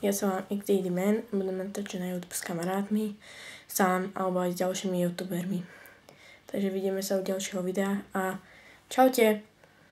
Ja sa vám XDD Man a budem natáčať na YouTube s kamarátmi, sám alebo aj s ďalšími youtubermi. Takže vidíme sa u ďalšieho videa a čaute!